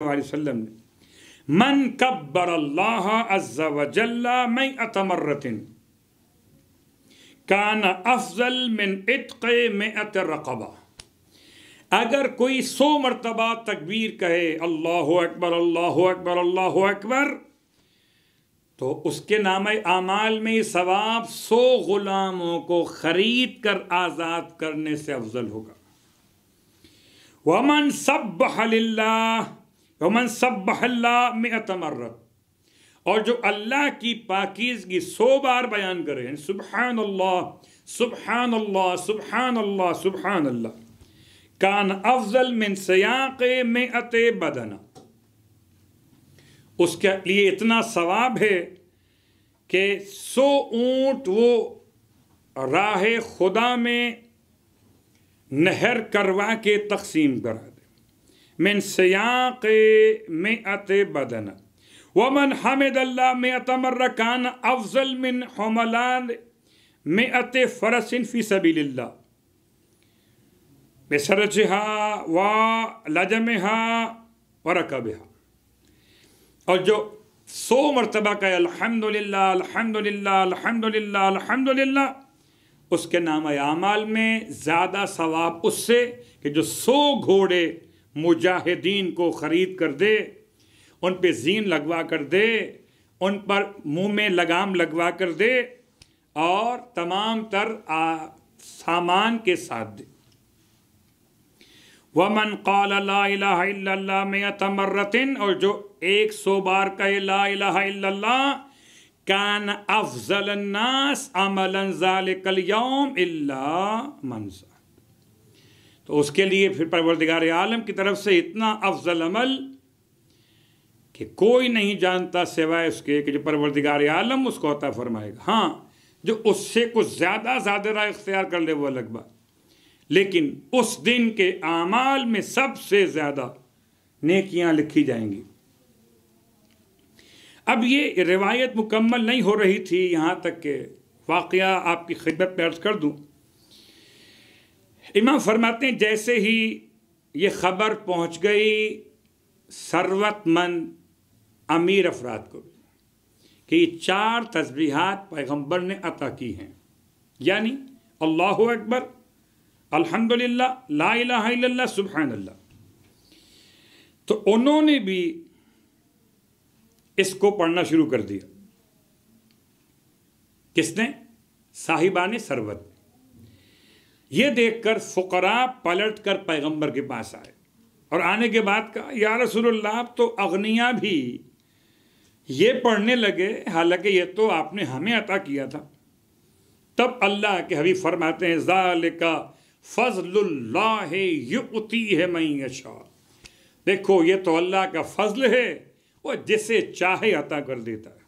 علیہ وسلم نے من کبر اللہ عز و جل میں اتمرت کان افضل من اتق میں رقبہ اگر کوئی سو مرتبہ تکبیر کہے اللہ اکبر اللہ اکبر اللہ اکبر تو اس کے نام اعمال میں ثواب سو غلاموں کو خرید کر آزاد کرنے سے افضل ہوگا وَمَنْ سَبْحَ لِلَّهِ سب حلّہ میں تمرت اور جو اللہ کی پاکیز کی سو بار بیان کرے ہیں یعنی سبحان اللہ سبحان اللہ سبحان اللہ سبحان اللہ کان افضل من سیاق میں ات بدنا اس کے لیے اتنا ثواب ہے کہ سو اونٹ وہ راہ خدا میں نہر کروا کے تقسیم کرا من سیاق مئت بدن ومن حمد اللہ مئت مرکان افضل من حملان مئت فرس فی سبیل اللہ بسرجہا و لجمہا و رکبہا اور جو سو مرتبہ کہے الحمدللہ الحمدللہ الحمدللہ الحمدللہ اس کے نام اعمال میں زیادہ ثواب اس سے کہ جو سو گھوڑے مجاہدین کو خرید کر دے ان پہ زین لگوا کر دے ان پر منہ میں لگام لگوا کر دے اور تمام تر سامان کے ساتھ دے ومن قال لا الہ الا اللہ میں تمرتن اور جو ایک سو بار کہے لا الہ الا اللہ کان افضل الناس عملا ذالک اليوم الا منظر تو اس کے لیے پھر پروردگار عالم کی طرف سے اتنا افضل عمل کہ کوئی نہیں جانتا سوائے اس کے کہ جو پروردگار عالم اس کو عطا فرمائے گا ہاں جو اس سے کچھ زیادہ زیادہ رائے اختیار کر لے وہ الگ بات لیکن اس دن کے اعمال میں سب سے زیادہ نیکیاں لکھی جائیں گی اب یہ روایت مکمل نہیں ہو رہی تھی یہاں تک کہ واقعہ آپ کی خدمت پہ عرض کر دوں امام فرماتے ہیں جیسے ہی یہ خبر پہنچ گئی ثروت مند امیر افراد کو کہ یہ چار تسبیحات پیغمبر نے عطا کی ہیں یعنی اللہ اکبر الحمد للہ لا الہ الا اللہ سبحان اللہ تو انہوں نے بھی اس کو پڑھنا شروع کر دیا کس نے صاحبان ثروت نے یہ دیکھ کر فقرا پلٹ کر پیغمبر کے پاس آئے اور آنے کے بعد کہا یا رسول اللہ آپ تو اغنیا بھی یہ پڑھنے لگے حالانکہ یہ تو آپ نے ہمیں عطا کیا تھا تب اللہ کے حبی فرماتے ہیں ذالک فضل اللہ یقتی ہے میں اشا دیکھو یہ تو اللہ کا فضل ہے وہ جسے چاہے عطا کر دیتا ہے